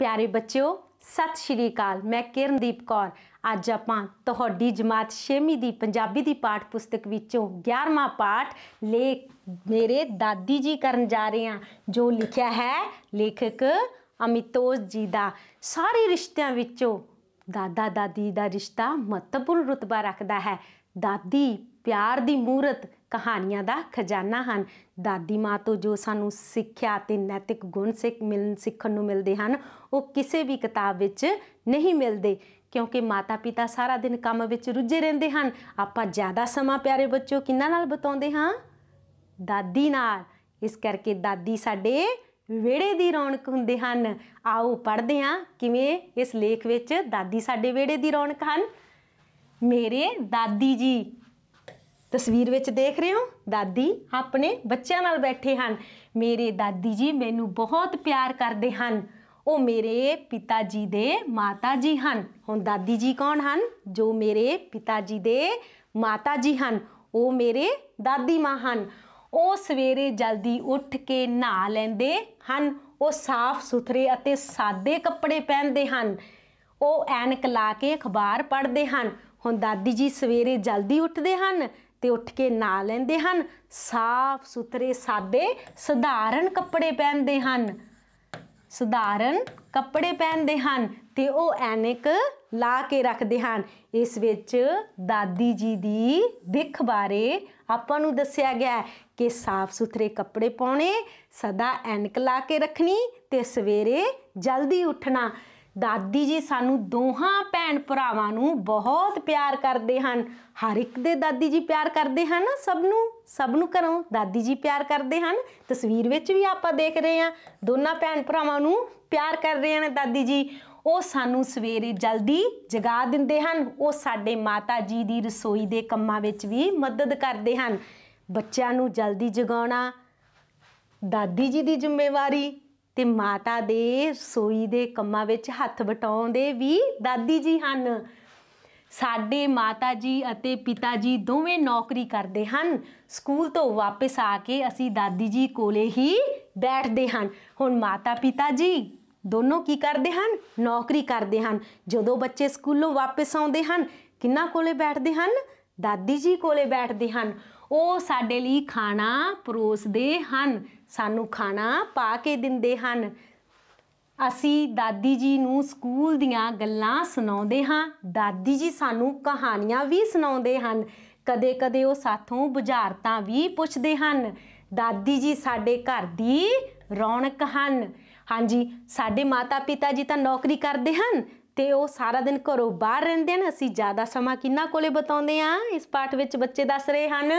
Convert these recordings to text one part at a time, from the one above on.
ਪਿਆਰੇ ਬੱਚਿਓ ਸਤਿ ਸ਼੍ਰੀ ਅਕਾਲ ਮੈਂ ਕਿਰਨਦੀਪ ਕੌਰ ਅੱਜ ਆਪਾਂ ਤੁਹਾਡੀ ਜਮਾਤ 6ਵੀਂ ਦੀ ਪੰਜਾਬੀ ਦੀ ਪਾਠ ਪੁਸਤਕ ਵਿੱਚੋਂ 11ਵਾਂ ਪਾਠ ਲੇਖ ਮੇਰੇ ਦਾਦੀ ਜੀ ਕਰਨ ਜਾ ਰਹੇ ਆ ਜੋ ਲਿਖਿਆ ਹੈ ਲੇਖਕ ਅਮਿਤੋਜ ਜੀ ਦਾ ਸਾਰੇ ਰਿਸ਼ਤਿਆਂ ਵਿੱਚੋਂ ਦਾਦਾ ਦਾਦੀ ਦਾ ਰਿਸ਼ਤਾ ਮਹੱਤਵਪੂਰਨ ਰੁਤਬਾ ਰੱਖਦਾ ਹੈ ਦਾਦੀ ਪਿਆਰ ਦੀ ਮੂਰਤ ਕਹਾਣੀਆਂ ਦਾ ਖਜ਼ਾਨਾ ਹਨ ਦਾਦੀ ਮਾਂ ਤੋਂ ਜੋ ਸਾਨੂੰ ਸਿੱਖਿਆ ਤੇ ਨੈਤਿਕ ਗੁਣ ਸਿੱਖ ਸਿੱਖਣ ਨੂੰ ਮਿਲਦੇ ਹਨ ਉਹ ਕਿਸੇ ਵੀ ਕਿਤਾਬ ਵਿੱਚ ਨਹੀਂ ਮਿਲਦੇ ਕਿਉਂਕਿ ਮਾਤਾ ਪਿਤਾ ਸਾਰਾ ਦਿਨ ਕੰਮ ਵਿੱਚ ਰੁੱਝੇ ਰਹਿੰਦੇ ਹਨ ਆਪਾਂ ਜ਼ਿਆਦਾ ਸਮਾਂ ਪਿਆਰੇ ਬੱਚੋ ਕਿੰਨਾਂ ਨਾਲ ਬਤਾਉਂਦੇ ਹਾਂ ਦਾਦੀ ਨਾਲ ਇਸ ਕਰਕੇ ਦਾਦੀ ਸਾਡੇ ਵਿਹੜੇ ਦੀ ਰੌਣਕ ਹੁੰਦੇ ਹਨ ਆਓ ਪੜ੍ਹਦੇ ਹਾਂ ਕਿਵੇਂ ਇਸ ਲੇਖ ਵਿੱਚ ਦਾਦੀ ਸਾਡੇ ਵਿਹੜੇ ਦੀ ਰੌਣਕ ਹਨ ਮੇਰੇ ਦਾਦੀ ਜੀ ਤਸਵੀਰ ਵਿੱਚ ਦੇਖ ਰਹੇ ਹੋ ਦਾਦੀ ਆਪਣੇ ਬੱਚਿਆਂ ਨਾਲ ਬੈਠੇ ਹਨ ਮੇਰੇ ਦਾਦੀ ਜੀ ਮੈਨੂੰ ਬਹੁਤ ਪਿਆਰ ਕਰਦੇ ਹਨ ਉਹ ਮੇਰੇ ਪਿਤਾ ਜੀ ਦੇ ਮਾਤਾ ਜੀ ਹਨ ਹੁਣ ਦਾਦੀ ਜੀ ਕੌਣ ਹਨ ਜੋ ਮੇਰੇ ਪਿਤਾ ਜੀ ਦੇ ਮਾਤਾ ਜੀ ਹਨ ਉਹ ਮੇਰੇ ਦਾਦੀ ਮਾਂ ਹਨ ਉਹ ਸਵੇਰੇ ਜਲਦੀ ਉੱਠ ਕੇ ਨਹਾ ਲੈਂਦੇ ਹਨ ਉਹ ਸਾਫ਼ ਸੁਥਰੇ ਅਤੇ ਸਾਦੇ ਕੱਪੜੇ ਪਹਿਨਦੇ ਹਨ ਉਹ ਐਨਕ ਲਾ ਕੇ ਅਖਬਾਰ ਪੜ੍ਹਦੇ ਹਨ ਹੁਣ ਦਾਦੀ ਜੀ ਸਵੇਰੇ ਜਲਦੀ ਉੱਠਦੇ ਹਨ ਤੇ ਉੱਠ ਕੇ ਨਾ ਲੈਂਦੇ ਹਨ ਸਾਫ਼ ਸੁਥਰੇ ਸਾਦੇ ਸਧਾਰਨ ਕੱਪੜੇ ਪਹਿਨਦੇ ਹਨ ਸਧਾਰਨ ਕੱਪੜੇ ਪਹਿਨਦੇ ਹਨ ਤੇ ਉਹ ਐਨਕ ਲਾ ਕੇ ਰੱਖਦੇ ਹਨ ਇਸ ਵਿੱਚ ਦਾਦੀ ਜੀ ਦੀ ਦਿੱਖ ਬਾਰੇ ਆਪਾਂ ਨੂੰ ਦੱਸਿਆ ਗਿਆ ਕਿ ਸਾਫ਼ ਸੁਥਰੇ ਕੱਪੜੇ ਪਾਉਣੇ ਸਦਾ ਐਨਕ ਲਾ ਕੇ ਰੱਖਣੀ ਤੇ ਸਵੇਰੇ ਜਲਦੀ ਉੱਠਣਾ ਦਾਦੀ ਜੀ ਸਾਨੂੰ ਦੋਹਾਂ ਭੈਣ ਭਰਾਵਾਂ ਨੂੰ ਬਹੁਤ ਪਿਆਰ ਕਰਦੇ ਹਨ ਹਰ ਇੱਕ ਦੇ ਦਾਦੀ ਜੀ ਪਿਆਰ ਕਰਦੇ ਹਨ ਸਭ ਨੂੰ ਸਭ ਨੂੰ ਘਰੋਂ ਦਾਦੀ ਜੀ ਪਿਆਰ ਕਰਦੇ ਹਨ ਤਸਵੀਰ ਵਿੱਚ ਵੀ ਆਪਾਂ ਦੇਖ ਰਹੇ ਹਾਂ ਦੋਨਾਂ ਭੈਣ ਭਰਾਵਾਂ ਨੂੰ ਪਿਆਰ ਕਰ ਰਹੇ ਹਨ ਦਾਦੀ ਜੀ ਉਹ ਸਾਨੂੰ ਸਵੇਰੇ ਜਲਦੀ ਜਗਾ ਦਿੰਦੇ ਹਨ ਉਹ ਸਾਡੇ ਮਾਤਾ ਜੀ ਦੀ ਰਸੋਈ ਦੇ ਕੰਮਾਂ ਵਿੱਚ ਵੀ ਮਦਦ ਕਰਦੇ ਹਨ ਬੱਚਿਆਂ ਨੂੰ ਜਲਦੀ ਜਗਾਉਣਾ ਦਾਦੀ ਜੀ ਦੀ ਜ਼ਿੰਮੇਵਾਰੀ ਤੇ ਮਾਤਾ ਦੇ ਸੋਈ ਦੇ ਕੰਮਾਂ ਵਿੱਚ ਹੱਥ ਵਟਾਉਂਦੇ ਵੀ ਦਾਦੀ ਜੀ ਹਨ ਸਾਡੇ ਮਾਤਾ ਜੀ ਅਤੇ ਪਿਤਾ ਜੀ ਦੋਵੇਂ ਨੌਕਰੀ ਕਰਦੇ ਹਨ ਸਕੂਲ ਤੋਂ ਵਾਪਸ ਆ ਕੇ ਅਸੀਂ ਦਾਦੀ ਜੀ ਕੋਲੇ ਹੀ ਬੈਠਦੇ ਹਨ ਹੁਣ ਮਾਤਾ ਪਿਤਾ ਜੀ ਦੋਨੋਂ ਕੀ ਕਰਦੇ ਹਨ ਨੌਕਰੀ ਕਰਦੇ ਹਨ ਜਦੋਂ ਬੱਚੇ ਸਕੂਲੋਂ ਵਾਪਸ ਆਉਂਦੇ ਹਨ ਕਿੰਨਾ ਕੋਲੇ ਬੈਠਦੇ ਹਨ ਦਾਦੀ ਜੀ ਕੋਲੇ ਬੈਠਦੇ ਹਨ ਉਹ ਸਾਡੇ ਲਈ ਖਾਣਾ ਪਰੋਸਦੇ ਹਨ ਸਾਨੂੰ ਖਾਣਾ ਪਾ ਕੇ ਦਿੰਦੇ ਹਨ ਅਸੀਂ ਦਾਦੀ ਜੀ ਨੂੰ ਸਕੂਲ ਦੀਆਂ ਗੱਲਾਂ ਸੁਣਾਉਂਦੇ ਹਾਂ ਦਾਦੀ ਜੀ ਸਾਨੂੰ ਕਹਾਣੀਆਂ ਵੀ ਸੁਣਾਉਂਦੇ ਹਨ ਕਦੇ-ਕਦੇ ਉਹ ਸਾਥੋਂ ਬੁਝਾਰਤਾਂ ਵੀ ਪੁੱਛਦੇ ਹਨ ਦਾਦੀ ਜੀ ਸਾਡੇ ਘਰ ਦੀ ਰੌਣਕ ਹਨ ਹਾਂਜੀ ਸਾਡੇ ਮਾਤਾ-ਪਿਤਾ ਜੀ ਤਾਂ ਨੌਕਰੀ ਕਰਦੇ ਹਨ ਤੇ ਉਹ ਸਾਰਾ ਦਿਨ ਘਰੋਂ ਬਾਹਰ ਰਹਿੰਦੇ ਹਨ ਅਸੀਂ ਜ਼ਿਆਦਾ ਸਮਾਂ ਕਿੰਨਾ ਕੋਲੇ ਬਤਾਉਂਦੇ ਆ ਇਸ ਪਾਠ ਵਿੱਚ ਬੱਚੇ ਦੱਸ ਰਹੇ ਹਨ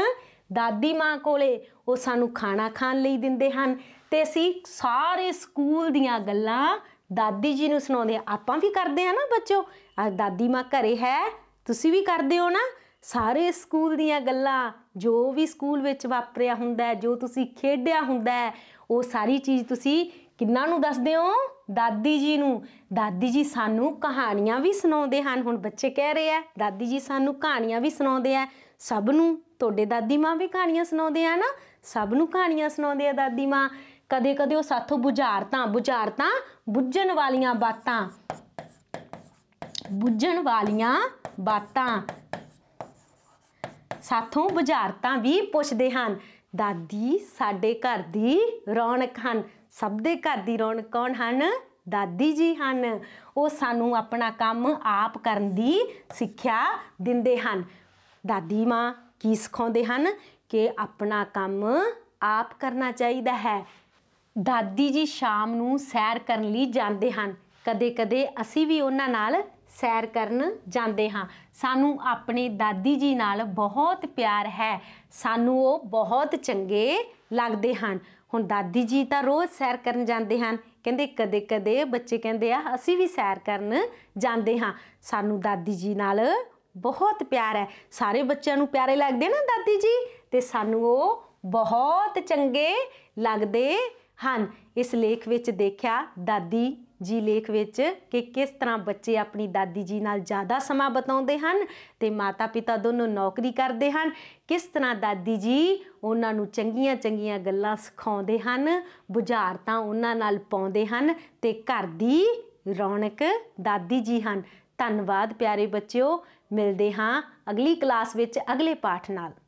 ਦਾਦੀ ਮਾਂ ਕੋਲੇ ਉਹ ਸਾਨੂੰ ਖਾਣਾ ਖਾਣ ਲਈ ਦਿੰਦੇ ਹਨ ਤੇ ਅਸੀਂ ਸਾਰੇ ਸਕੂਲ ਦੀਆਂ ਗੱਲਾਂ ਦਾਦੀ ਜੀ ਨੂੰ ਸੁਣਾਉਂਦੇ ਆ ਆਪਾਂ ਵੀ ਕਰਦੇ ਆ ਨਾ ਬੱਚੋ ਆ ਦਾਦੀ ਮਾਂ ਘਰੇ ਹੈ ਤੁਸੀਂ ਵੀ ਕਰਦੇ ਹੋ ਨਾ ਸਾਰੇ ਸਕੂਲ ਦੀਆਂ ਗੱਲਾਂ ਜੋ ਵੀ ਸਕੂਲ ਵਿੱਚ ਵਾਪਰਿਆ ਹੁੰਦਾ ਜੋ ਤੁਸੀਂ ਖੇਡਿਆ ਹੁੰਦਾ ਉਹ ਸਾਰੀ ਚੀਜ਼ ਤੁਸੀਂ ਕਿੰਨਾਂ ਨੂੰ ਦੱਸਦੇ ਹੋ ਦਾਦੀ ਜੀ ਨੂੰ ਦਾਦੀ ਜੀ ਸਾਨੂੰ ਕਹਾਣੀਆਂ ਵੀ ਸੁਣਾਉਂਦੇ ਹਨ ਹੁਣ ਬੱਚੇ ਕਹਿ ਰਹੇ ਆ ਦਾਦੀ ਜੀ ਸਾਨੂੰ ਕਹਾਣੀਆਂ ਵੀ ਸੁਣਾਉਂਦੇ ਆ ਸਭ ਨੂੰ ਤੁਹਾਡੇ ਦਾਦੀ ਮਾਂ ਵੀ ਕਹਾਣੀਆਂ ਸੁਣਾਉਂਦੇ ਆ ਨਾ ਸਭ ਨੂੰ ਕਹਾਣੀਆਂ ਸੁਣਾਉਂਦੇ ਆ ਦਾਦੀ ਮਾਂ ਕਦੇ ਕਦੇ ਉਹ ਸਾਥੋਂ ਬੁਝਾਰਤਾ ਬੁਝਾਰਤਾ ਬੁੱਝਣ ਵਾਲੀਆਂ ਬਾਤਾਂ ਬੁੱਝਣ ਵਾਲੀਆਂ ਬਾਤਾਂ ਸਾਥੋਂ ਬੁਝਾਰਤਾ ਵੀ ਪੁੱਛਦੇ ਹਨ ਦਾਦੀ ਸਾਡੇ ਘਰ ਦੀ ਰੌਣਕ ਹਨ ਸਭ ਦੇ ਘਰ ਦੀ ਰੌਣਕ ਕੌਣ ਹਨ ਦਾਦੀ ਜੀ ਹਨ ਉਹ ਸਾਨੂੰ ਆਪਣਾ ਕੰਮ ਆਪ ਕਰਨ ਦੀ ਸਿੱਖਿਆ ਦਿੰਦੇ ਹਨ ਦਾਦੀ ਮਾਂ ਕੀ ਸਿਖਾਉਂਦੇ ਹਨ ਕਿ ਆਪਣਾ ਕੰਮ ਆਪ ਕਰਨਾ ਚਾਹੀਦਾ ਹੈ ਦਾਦੀ ਜੀ ਸ਼ਾਮ ਨੂੰ ਸੈਰ ਕਰਨ ਲਈ ਜਾਂਦੇ ਹਨ ਕਦੇ-ਕਦੇ ਅਸੀਂ ਵੀ ਉਹਨਾਂ ਨਾਲ ਸੈਰ ਕਰਨ ਜਾਂਦੇ ਹਾਂ ਸਾਨੂੰ ਆਪਣੇ ਦਾਦੀ ਜੀ ਨਾਲ ਬਹੁਤ ਪਿਆਰ ਹੈ ਸਾਨੂੰ ਉਹ ਬਹੁਤ ਚੰਗੇ ਲੱਗਦੇ ਹਨ ਹੁਣ ਦਾਦੀ ਜੀ ਤਾਂ ਰੋਜ਼ ਸੈਰ ਕਰਨ ਜਾਂਦੇ ਹਨ ਕਹਿੰਦੇ ਕਦੇ ਕਦੇ ਬੱਚੇ ਕਹਿੰਦੇ ਆ ਅਸੀਂ ਵੀ ਸੈਰ ਕਰਨ ਜਾਂਦੇ ਹਾਂ ਸਾਨੂੰ ਦਾਦੀ ਜੀ ਨਾਲ ਬਹੁਤ ਪਿਆਰ ਹੈ ਸਾਰੇ ਬੱਚਿਆਂ ਨੂੰ ਪਿਆਰੇ ਲੱਗਦੇ ਨਾ ਦਾਦੀ ਜੀ ਤੇ ਸਾਨੂੰ ਉਹ ਬਹੁਤ ਚੰਗੇ ਲੱਗਦੇ ਹਨ ਇਸ ਲੇਖ ਵਿੱਚ ਦੇਖਿਆ ਦਾਦੀ ਜੀ ਲੇਖ ਵਿੱਚ ਕਿ ਕਿਸ ਤਰ੍ਹਾਂ ਬੱਚੇ ਆਪਣੀ ਦਾਦੀ ਜੀ ਨਾਲ ਜ਼ਿਆਦਾ ਸਮਾਂ ਬਤਾਉਂਦੇ ਹਨ ਤੇ ਮਾਤਾ ਪਿਤਾ ਦੋਨੋਂ ਨੌਕਰੀ ਕਰਦੇ ਹਨ ਕਿਸ ਤਰ੍ਹਾਂ ਦਾਦੀ ਜੀ ਉਹਨਾਂ ਨੂੰ ਚੰਗੀਆਂ ਚੰਗੀਆਂ ਗੱਲਾਂ ਸਿਖਾਉਂਦੇ ਹਨ ਬੁਝਾਰਤਾਂ ਉਹਨਾਂ ਨਾਲ ਪਾਉਂਦੇ ਹਨ ਤੇ ਘਰ ਦੀ ਰੌਣਕ ਦਾਦੀ ਜੀ ਹਨ ਧੰਨਵਾਦ ਪਿਆਰੇ ਬੱਚਿਓ ਮਿਲਦੇ ਹਾਂ ਅਗਲੀ ਕਲਾਸ ਵਿੱਚ ਅਗਲੇ ਪਾਠ ਨਾਲ